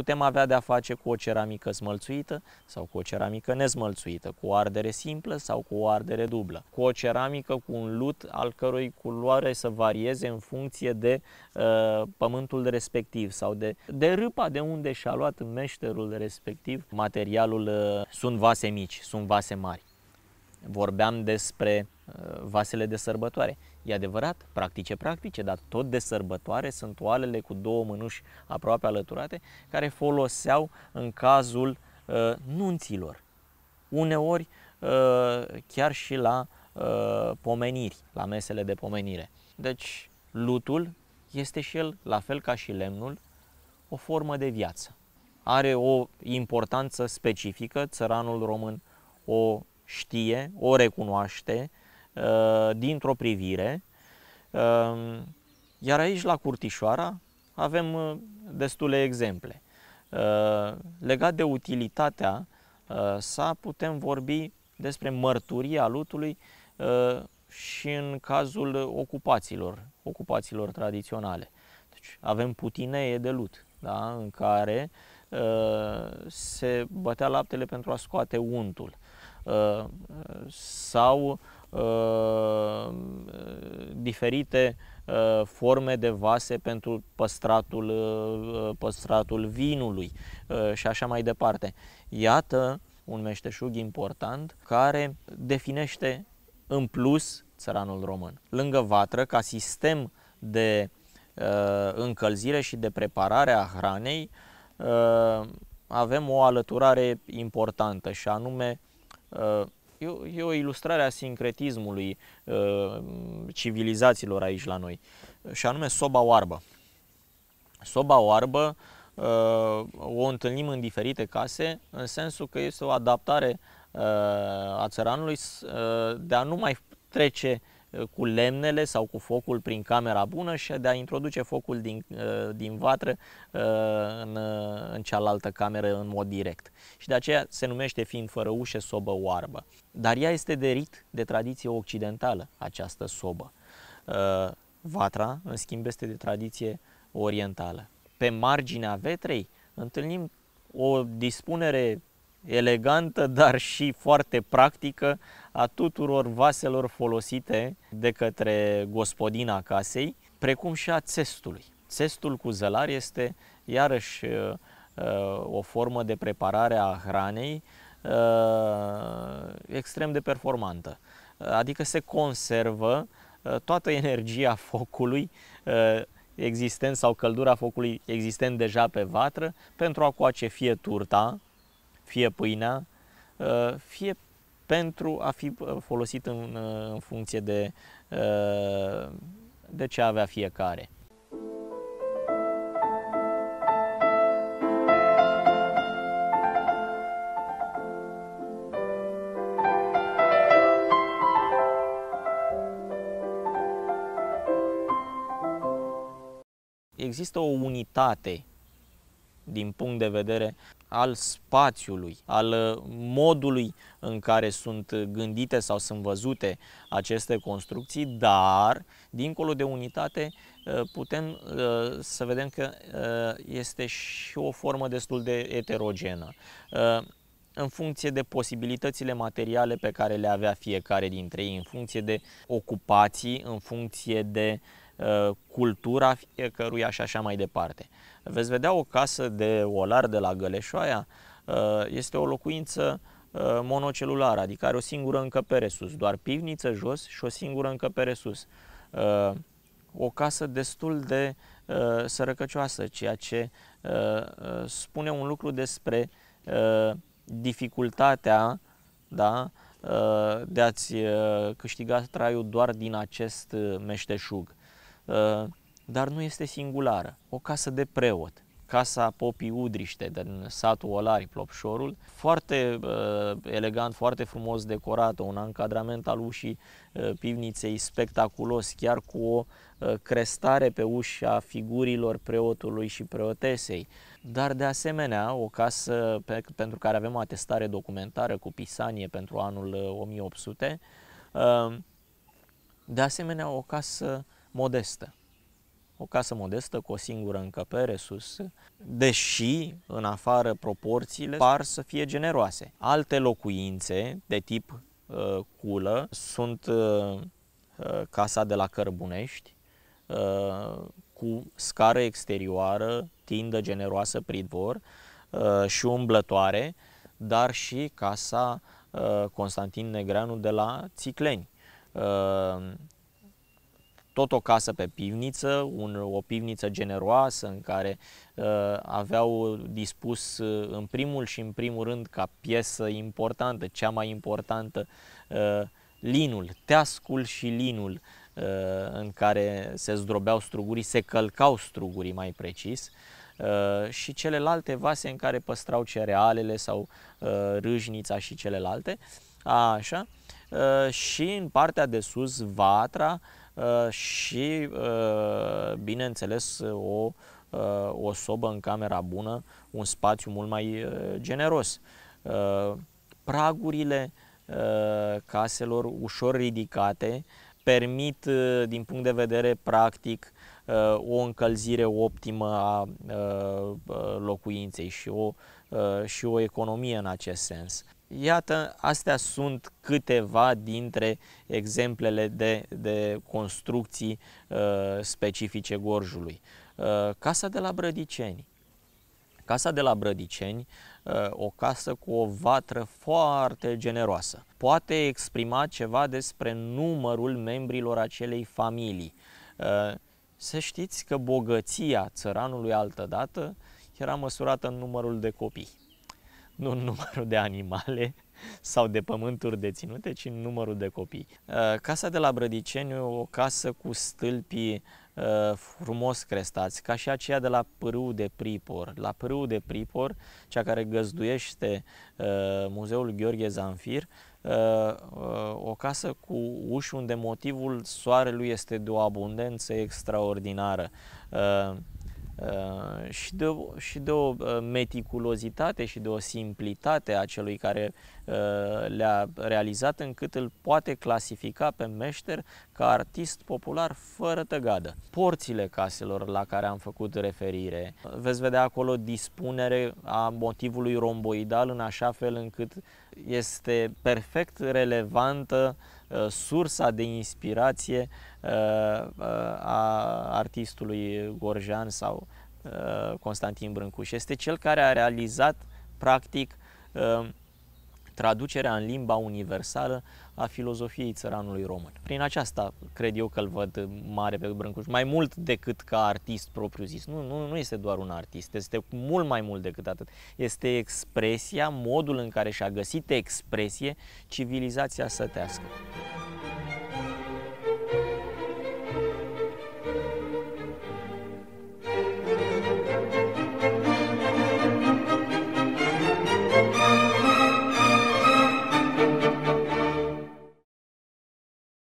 putem avea de-a face cu o ceramică smălțuită sau cu o ceramică nezmălțuită, cu o ardere simplă sau cu o ardere dublă, cu o ceramică cu un lut al cărui culoare să varieze în funcție de uh, pământul respectiv sau de, de râpa de unde și-a luat meșterul respectiv materialul. Uh, sunt vase mici, sunt vase mari. Vorbeam despre uh, vasele de sărbătoare. E adevărat, practice, practice, dar tot de sărbătoare sunt oalele cu două mânuși aproape alăturate care foloseau în cazul uh, nunților. Uneori uh, chiar și la uh, pomeniri, la mesele de pomenire. Deci lutul este și el, la fel ca și lemnul, o formă de viață. Are o importanță specifică, țăranul român o știe, o recunoaște, Uh, dintr-o privire. Um, iar aici, la Curtișoara, avem uh, destule exemple. Uh, legat de utilitatea sa, putem vorbi despre mărturia lutului și în cazul ocupațiilor, ocupațiilor tradiționale. Deci avem putineie de lut, da? în care se bătea laptele pentru a scoate untul. Sau Uh, diferite uh, forme de vase pentru păstratul, uh, păstratul vinului și așa mai departe. Iată un meșteșug important care definește în plus țăranul român. Lângă vatră, ca sistem de încălzire și de preparare a hranei, avem o alăturare importantă și anume e o, e o ilustrare a sincretismului uh, civilizațiilor aici la noi, și anume soba oarbă. Soba oarbă uh, o întâlnim în diferite case, în sensul că este o adaptare uh, a țăranului uh, de a nu mai trece uh, Uh, cu lemnele sau cu focul prin camera bună și de a introduce focul din, uh, din vatră uh, în, în cealaltă cameră în mod direct. Și de aceea se numește fiind fără ușe sobă oarbă. Dar ea este de rit, de tradiție occidentală, această sobă. Vatra, în schimb, este de tradiție orientală. Pe marginea vetrei întâlnim o dispunere elegantă, dar și foarte practică a tuturor vaselor folosite de către gospodina casei, precum și a țestului. Țestul cu zălar este iarăși uh, uh, o formă de preparare a hranei uh, extrem de performantă. Adică se conservă toată energia focului existent sau căldura focului existent deja pe vatră pentru a coace fie turta, fie pâinea, uh, fie pentru a fi uh, folosit în, uh, în funcție de, de ce avea fiecare. Există o unitate din punct de vedere al spațiului, al uh, modului în care sunt gândite sau sunt văzute aceste construcții, dar, dincolo de unitate, uh, putem uh, să vedem că este și o formă destul de eterogenă în funcție de posibilitățile materiale pe care le avea fiecare dintre ei, în funcție de ocupații, în funcție de Uh, cultura fiecăruia și așa mai departe. Veți vedea o casă de olar de la Găleșoaia, uh, este o locuință uh, monocelulară, adică are o singură încăpere sus, doar pivniță jos și o singură încăpere sus. O casă destul de sărăcăcioasă, ceea ce spune un lucru despre dificultatea da, de a-ți câștiga traiul doar din acest meșteșug. Uh, dar nu este singulară. O casă de preot, casa Popii Udriște din satul Olari, Plopșorul, foarte uh, elegant, foarte frumos decorată, un încadrament al ușii uh, pivniței spectaculos, chiar cu o crestare pe ușa figurilor preotului și preotesei. Dar de asemenea, o casă pe, pentru care avem atestare documentară cu pisanie pentru anul 1800, de asemenea o casă uh, modestă. O casă modestă cu o singură încăpere sus, deși, în afară, proporțiile par să fie generoase. Alte locuințe de tip uh, culă sunt uh, uh casa de la Cărbunești, uh, cu scară exterioară, tindă generoasă pridvor uh, și umblătoare, dar și casa uh, Constantin Negreanu de la Țicleni. Uh, tot o casă pe pivniță, un, o pivniță generoasă în care uh, aveau dispus uh, în primul și în primul rând ca piesă importantă, cea mai importantă, uh, linul, teascul și linul uh, în care se zdrobeau strugurii, se călcau strugurii mai precis uh, și celelalte vase în care păstrau cerealele sau uh, râșnița și celelalte, așa, uh, și în partea de sus vatra, Uh, și, uh, bineînțeles, o, uh, o sobă în camera bună, un spațiu mult mai generos. Pragurile caselor ușor ridicate permit, din punct de vedere practic, o încălzire optimă a locuinței și o, și o economie în acest sens. Iată, astea sunt câteva dintre exemplele de, de construcții uh, specifice Gorjului. Uh, casa de la Brădiceni. Casa de la Brădiceni, uh, o casă cu o vatră foarte generoasă. Poate exprima ceva despre numărul membrilor acelei familii. Uh, să știți că bogăția țăranului altădată era măsurată în numărul de copii nu în numărul de animale sau de pământuri deținute, ci în numărul de copii. Uh, casa de la Brădiceniu, o casă cu stâlpii uh, frumos crestați, ca și aceea de la Pârâu de Pripor. La Pârâu de Pripor, cea care găzduiește uh, Muzeul Gheorghe Zanfir, o casă cu uși unde motivul soarelui este de o abundență extraordinară. Uh, și de, o, și de o uh, meticulozitate și de o simplitate a celui care uh, le-a realizat încât îl poate clasifica pe meșter ca artist popular fără tăgadă. Porțile caselor la care am făcut referire, veți vedea acolo dispunere a motivului romboidal în așa fel încât este perfect relevantă uh, Uh, sursa de inspirație uh, uh, a artistului Gorjan sau Constantin Brâncuș. Este cel care a realizat, practic, traducerea în limba universală a filozofiei țăranului român. Prin aceasta cred eu că îl văd mare pe Brâncuș, mai mult decât ca artist propriu zis. Nu, nu, nu este doar un artist, este mult mai mult decât atât. Este expresia, modul în care și-a găsit expresie civilizația sătească.